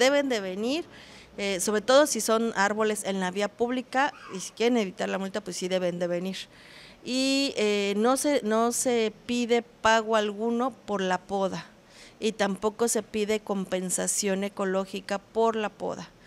deben de venir, eh, sobre todo si son árboles en la vía pública y si quieren evitar la multa, pues sí deben de venir. Y eh, no, se, no se pide pago alguno por la poda y tampoco se pide compensación ecológica por la poda.